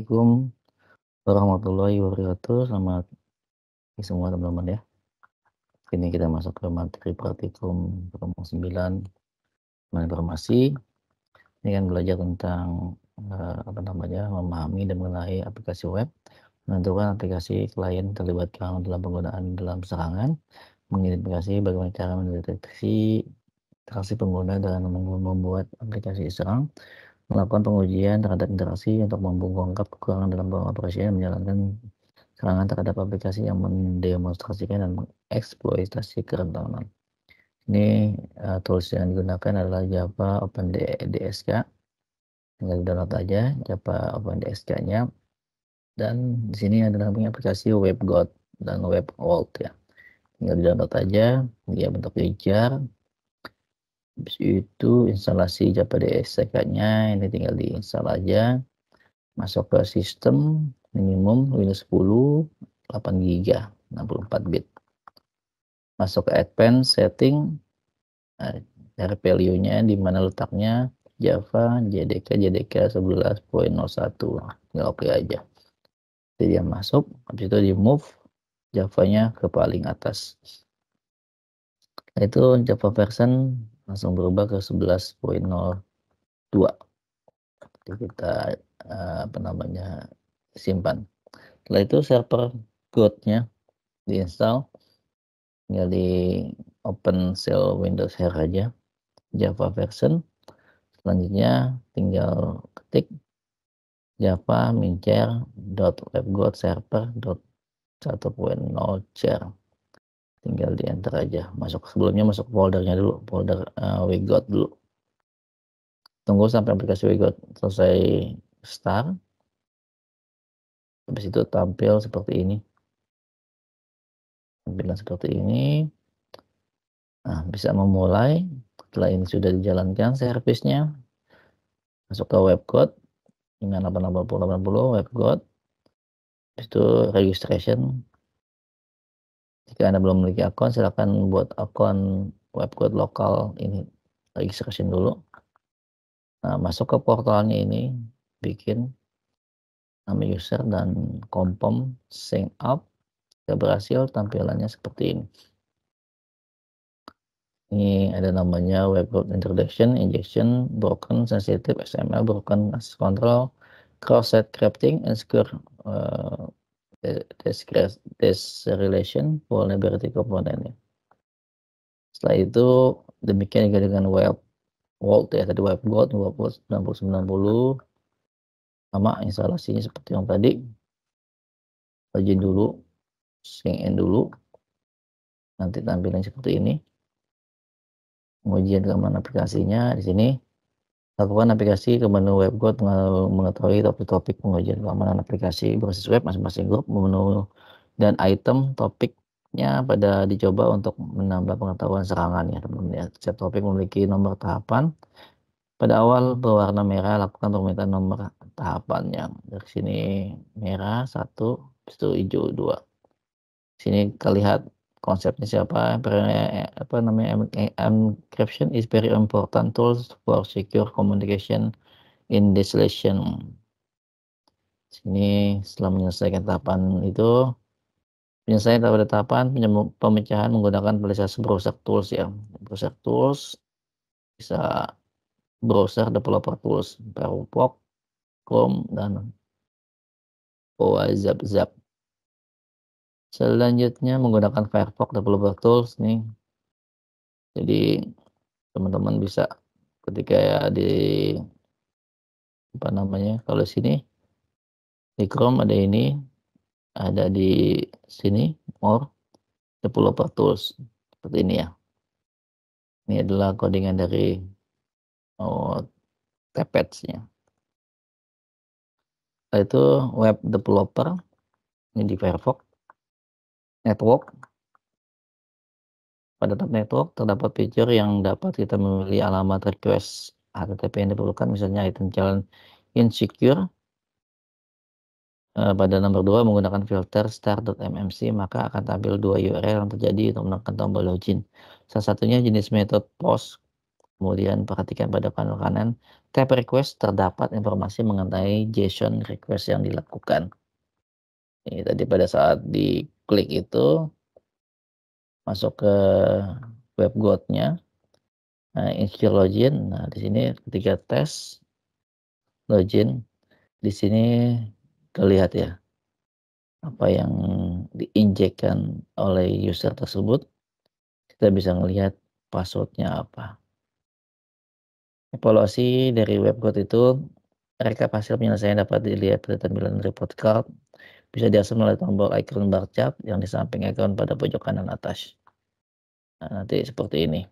Assalamualaikum warahmatullahi wabarakatuh. Selamat pagi semua teman-teman ya. Kini kita masuk ke materi praktikum nomor 9 informasi. Ini kan belajar tentang eh, apa namanya memahami dan mengenai aplikasi web, menentukan aplikasi klien terlibat langsung dalam penggunaan dalam serangan, mengidentifikasi bagaimana cara mendeteksi transaksi pengguna dengan membuat aplikasi serang, melakukan pengujian terhadap interaksi untuk membongkar mengungkap kekurangan dalam pengoperasian dan menjalankan serangan terhadap aplikasi yang mendemonstrasikan dan mengeksploitasi kerentanan. Ini uh, tools yang digunakan adalah Java DSK, Tinggal di download aja Java dsk nya Dan di sini ada namanya aplikasi WebGod dan WebAlt ya. Tinggal di download aja, dia bentuk jar, habis itu instalasi Java DSTK-nya ini tinggal diinstal aja masuk ke sistem minimum Windows 10 8 GB 64 bit masuk ke Advanced setting cari nah, value-nya di mana letaknya Java JDK JDK 11.01 tinggal oke aja jadi dia masuk habis itu di move Javanya ke paling atas nah, itu Java version langsung berubah ke 11.02 kita eh, apa namanya simpan setelah itu server code-nya diinstal tinggal di open shell windows share aja java version selanjutnya tinggal ketik java mincer.webgoat server 1.0 share tinggal di enter aja masuk sebelumnya masuk foldernya dulu folder uh, eh, got dulu tunggu sampai aplikasi got selesai start habis itu tampil seperti ini tampilan seperti ini nah, bisa memulai setelah ini sudah dijalankan servisnya masuk ke webcode dengan 8880 webcode habis itu registration jika Anda belum memiliki akun, silakan buat akun web code lokal ini. Registration dulu. Nah, masuk ke portalnya ini, bikin nama user dan confirm sign up. Jika berhasil, tampilannya seperti ini. Ini ada namanya web code introduction, injection, broken, sensitive, XML, broken, access control, cross-site scripting, and secure uh, this relation vulnerability komponennya. Setelah itu demikian juga dengan web Vault ya tadi web god, web sama instalasinya seperti yang tadi login dulu sign in dulu nanti tampilan seperti ini Kemudian keamanan aplikasinya di sini Lakukan aplikasi ke menu web guide mengetahui topik-topik pengujian keamanan aplikasi berbasis web masing-masing grup menu dan item topiknya pada dicoba untuk menambah pengetahuan serangan ya teman-teman ya. Setiap topik memiliki nomor tahapan. Pada awal berwarna merah lakukan permintaan nomor tahapan yang Dari sini merah satu, itu hijau dua. Sini terlihat konsepnya siapa eh, apa namanya eh, encryption is very important tools for secure communication in this lesson. sini setelah menyelesaikan tahapan itu penyelesaian pada tahapan pemecahan menggunakan pelajaran browser tools ya browser tools bisa browser developer tools Firefox Chrome dan zap Zap Selanjutnya menggunakan Firefox Developer Tools nih. Jadi teman-teman bisa ketika ya di apa namanya kalau sini di Chrome ada ini ada di sini more developer tools seperti ini ya ini adalah codingan dari oh, nya itu web developer ini di Firefox network. Pada tab network terdapat fitur yang dapat kita memilih alamat request HTTP yang diperlukan, misalnya item jalan insecure. Eh, pada nomor 2 menggunakan filter start.mmc maka akan tampil dua URL yang terjadi untuk menekan tombol login. Salah satunya jenis metode post Kemudian perhatikan pada panel kanan, tab request terdapat informasi mengenai JSON request yang dilakukan. Ini tadi pada saat di klik itu masuk ke web godnya nah, install login nah di sini ketika tes login di sini terlihat ya apa yang diinjekkan oleh user tersebut kita bisa melihat passwordnya apa evaluasi dari web webcode itu rekap hasil penyelesaian dapat dilihat pada tampilan report card bisa diakses melalui tombol icon bar chart yang di samping icon pada pojok kanan atas. Nah, nanti seperti ini.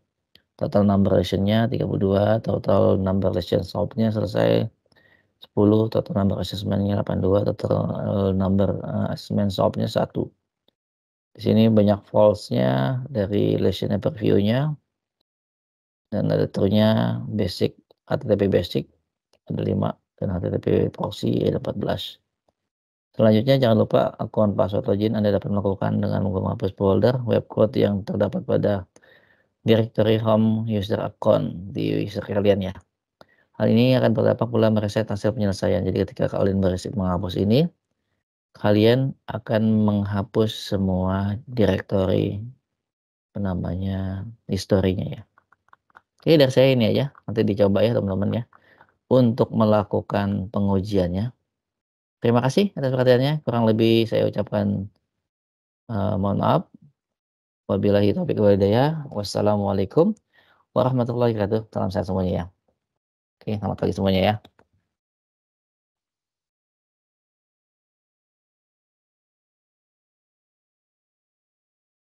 Total number relationnya 32, total number relation solve-nya selesai 10, total number assessment-nya 82, total eh, number eh, assessment solve-nya 1. Di sini banyak false-nya dari relation preview-nya. Dan ada turnya basic, HTTP basic ada 5 dan HTTP proxy ada 14. Selanjutnya jangan lupa akun password login Anda dapat melakukan dengan menghapus folder code yang terdapat pada directory home user account di user kalian ya. Hal ini akan berdampak pula mereset hasil penyelesaian. Jadi ketika kalian mereset menghapus ini, kalian akan menghapus semua directory namanya historinya ya. Oke dari saya ini aja, nanti dicoba ya teman-teman ya. Untuk melakukan pengujiannya, Terima kasih atas perhatiannya. Kurang lebih saya ucapkan uh, mohon maaf. Wabillahi taufiq walhidayah. Wassalamualaikum warahmatullahi wabarakatuh. Salam sehat semuanya ya. Oke, selamat pagi semuanya ya.